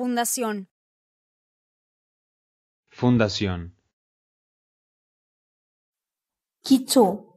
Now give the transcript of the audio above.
Fundación. Fundación. Quicho